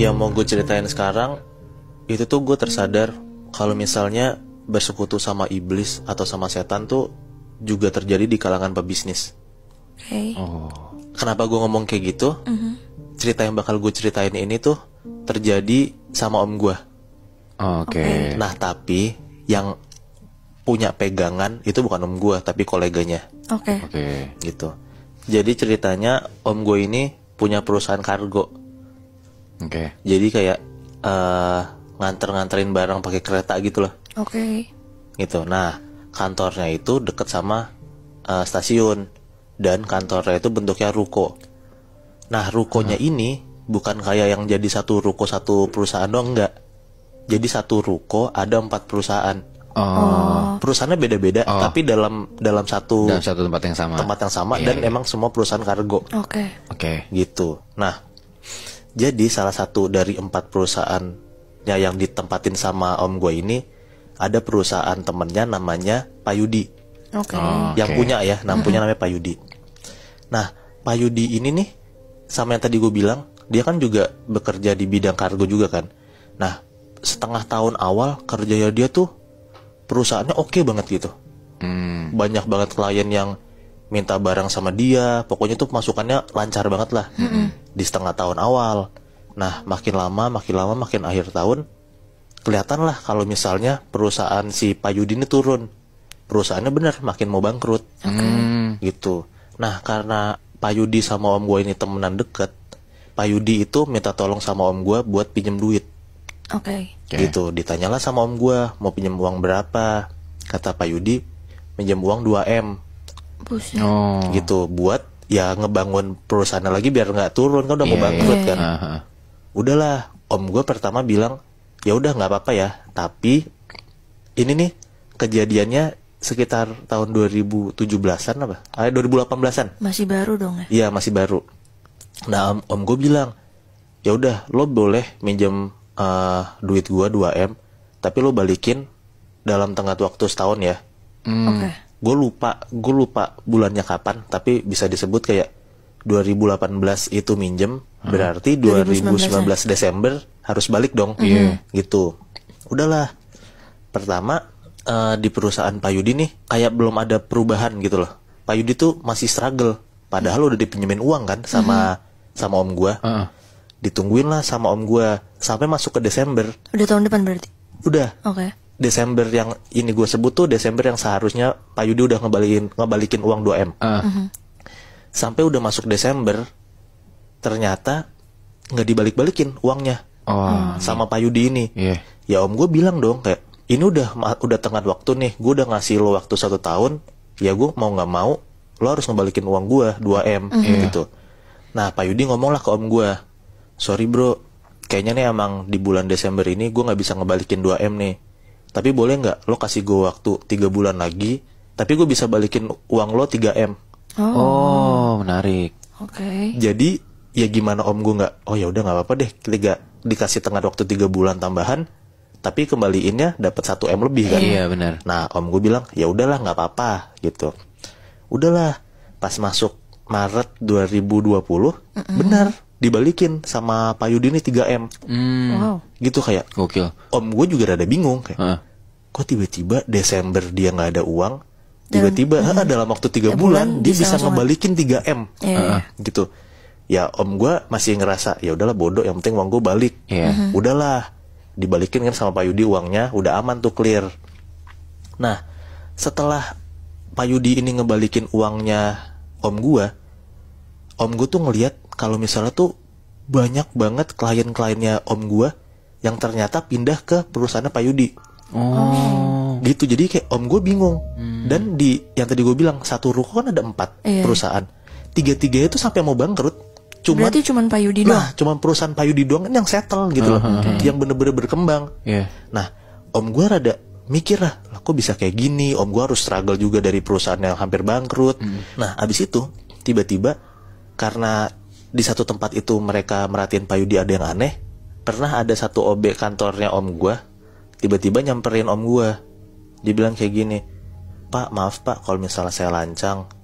yang mau gue ceritain sekarang itu tuh gue tersadar kalau misalnya bersekutu sama iblis atau sama setan tuh juga terjadi di kalangan pebisnis. Hey. Oh. Kenapa gue ngomong kayak gitu? Uh mm-hmm. -huh. Cerita yang bakal gue ceritain ini tuh terjadi sama om gue. Oke. Okay. Nah tapi yang punya pegangan itu bukan om gue tapi koleganya. Oke. Okay. Oke. Okay. Gitu. Jadi ceritanya om gue ini punya perusahaan kargo. Oke. Okay. Jadi kayak uh, nganter-nganterin barang pakai kereta gitu loh. Oke. Okay. Gitu. Nah, kantornya itu deket sama uh, stasiun dan kantornya itu bentuknya ruko. Nah, rukonya hmm. ini bukan kayak yang jadi satu ruko satu perusahaan doang enggak. Jadi satu ruko ada empat perusahaan. Oh. oh. Perusahaannya beda-beda, oh. tapi dalam dalam satu dalam satu tempat yang sama. Tempat yang sama yeah, dan yeah. emang semua perusahaan kargo. Oke. Okay. Oke. Okay. Gitu. Nah, jadi salah satu dari empat perusahaannya yang ditempatin sama om gue ini ada perusahaan temennya namanya Pak Okay. Ah, oh, yang okay. punya ya, nam punya namanya Pak Nah Pak ini nih sama yang tadi gue bilang dia kan juga bekerja di bidang kargo juga kan. Nah setengah tahun awal kerjanya dia tuh perusahaannya oke okay banget gitu. Hmm. Banyak banget klien yang minta barang sama dia pokoknya tuh masukannya lancar banget lah mm -hmm. di setengah tahun awal nah makin lama makin lama makin akhir tahun kelihatan lah kalau misalnya perusahaan si Payudi ini turun perusahaannya bener makin mau bangkrut okay. Hmm. gitu nah karena Payudi sama om gue ini temenan deket Payudi itu minta tolong sama om gue buat pinjem duit Oke. Okay. okay. Gitu, ditanyalah sama om gue mau pinjam uang berapa. Kata Payudi pinjam uang 2M. Buset. Oh. Gitu buat ya ngebangun perusahaan lagi biar nggak turun kan udah yeah, mau iya, iya, bangkrut yeah. kan. Uh -huh. Udahlah, om gue pertama bilang ya udah nggak apa-apa ya, tapi ini nih kejadiannya sekitar tahun 2017-an apa? Ah 2018-an. Masih baru dong ya? Iya, masih baru. Nah, om, om gue bilang, "Ya udah, lo boleh minjem uh, duit gue 2M, tapi lo balikin dalam tengah waktu setahun ya." Hmm. Oke. Okay gue lupa gue lupa bulannya kapan tapi bisa disebut kayak 2018 itu minjem hmm. berarti 2019, 2019 Desember harus balik dong iya. -hmm. gitu udahlah pertama uh, di perusahaan Pak Yudi nih kayak belum ada perubahan gitu loh Pak Yudi tuh masih struggle padahal udah dipinjemin uang kan sama hmm. sama om gue uh -uh. ditungguin lah sama om gue sampai masuk ke Desember udah tahun depan berarti udah oke okay. Desember yang ini gue sebut tuh Desember yang seharusnya Pak Yudi udah ngebalikin ngebalikin uang 2 m. Uh. Sampai udah masuk Desember, ternyata nggak dibalik-balikin uangnya oh, hmm. iya. sama Pak Yudi ini. Yeah. Ya om gue bilang dong kayak ini udah udah tengah waktu nih, gue udah ngasih lo waktu satu tahun, ya gue mau nggak mau lo harus ngebalikin uang gue 2 m mm gitu. Nah Pak Yudi ngomong lah ke om gue, sorry bro, kayaknya nih emang di bulan Desember ini gue nggak bisa ngebalikin 2 m nih tapi boleh nggak lo kasih gue waktu tiga bulan lagi tapi gue bisa balikin uang lo 3 m oh, oh menarik oke okay. jadi ya gimana om gue nggak oh ya udah nggak apa-apa deh tiga dikasih tengah waktu tiga bulan tambahan tapi kembaliinnya dapat satu m lebih kan iya benar nah om gue bilang ya udahlah nggak apa-apa gitu udahlah pas masuk Maret 2020 mm -hmm. benar dibalikin sama Pak Yudi ini 3M. Hmm. Wow. Gitu kayak. Gokil. Om gue juga rada bingung kayak. Uh. Kok tiba-tiba Desember dia nggak ada uang, tiba-tiba dalam, uh, dalam waktu ya bulan, bulan dia bisa, ngebalikin 3M. Yeah. Uh. Gitu. Ya om gue masih ngerasa ya udahlah bodoh yang penting uang gue balik. Yeah. Iya. Uh -huh. Udahlah dibalikin kan sama Pak uangnya udah aman tuh clear. Nah, setelah Pak ini ngebalikin uangnya om gue, om gue tuh ngelihat kalau misalnya tuh banyak banget klien-kliennya om gue yang ternyata pindah ke perusahaan Pak Yudi. Oh. Gitu jadi kayak om gue bingung. Hmm. Dan di yang tadi gue bilang satu ruko kan ada empat iya. perusahaan. Tiga-tiga itu sampai mau bangkrut. Cuman, Berarti cuman Pak Yudi nah, doang. Nah, cuman perusahaan Pak Yudi doang kan yang settle gitu loh. Okay. Yang bener-bener berkembang. Yeah. Nah, om gue rada mikir lah, lah kok bisa kayak gini? Om gue harus struggle juga dari perusahaan yang hampir bangkrut. Hmm. Nah, abis itu tiba-tiba karena di satu tempat itu mereka merhatiin Pak Yudi ada yang aneh, pernah ada satu OB kantornya om gue, tiba-tiba nyamperin om gue. Dibilang kayak gini, Pak maaf pak kalau misalnya saya lancang,